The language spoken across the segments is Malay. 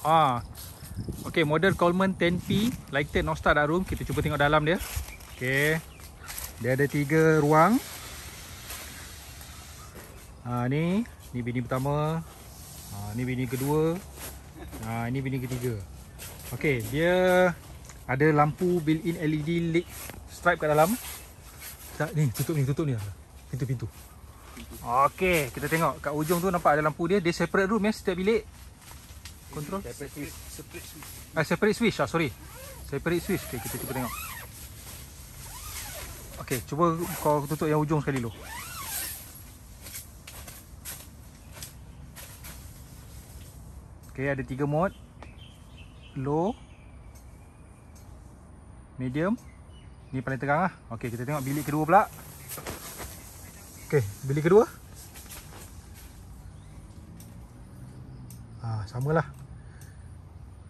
Ah, okay model Coleman 10P lighted no start room. Kita cuba tengok dalam dia. Okay, Dia ada tiga ruang. Ha ni, ni bini pertama. Ha ni bini kedua. Ha ah, ini bini ketiga. Okay, dia ada lampu built-in e LED lit stripe kat dalam. Tak ni, tutup ni, tutup ni. Pintu-pintu. Okay, kita tengok kat ujung tu nampak ada lampu dia. Dia separate room ya setiap bilik. Control Separate switch Separate switch ah, ah Sorry Separate switch okay, Kita cuba tengok Okay Cuba kau tutup yang ujung sekali dulu Okay Ada tiga mode Low Medium Ni paling terang lah Okay Kita tengok bilik kedua pula Okay Bilik kedua Ah, Sama lah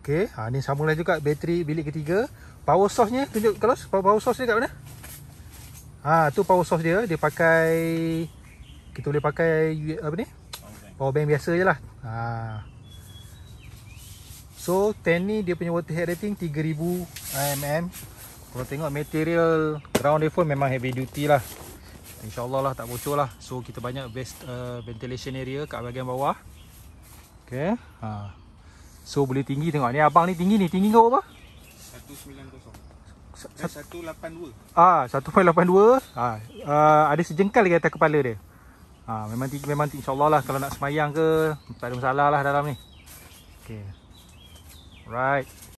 Okey, ha ni sambung juga bateri bilik ketiga. Power source-nya tunjuk kalau power source dia kat mana? Ha tu power source dia, dia pakai kita boleh pakai apa ni? Power bank biasa jelah. Ha. So, ten ni dia punya water head rating 3000 mm. Kalau tengok material ground dia pun memang heavy duty lah. InsyaAllah lah tak bocor lah. So, kita banyak best uh, ventilation area kat bahagian bawah. Okay. Haa. So boleh tinggi tengok ni abang ni tinggi ni tinggi kau apa? 190. Satu, 182. Eh, ah 182. Ah uh, ada sejengkal lagi atas kepala dia. Ah memang tinggi memang tinggi insyaAllah lah kalau nak semayang ke tak ada masalah lah dalam ni. Okay. Right.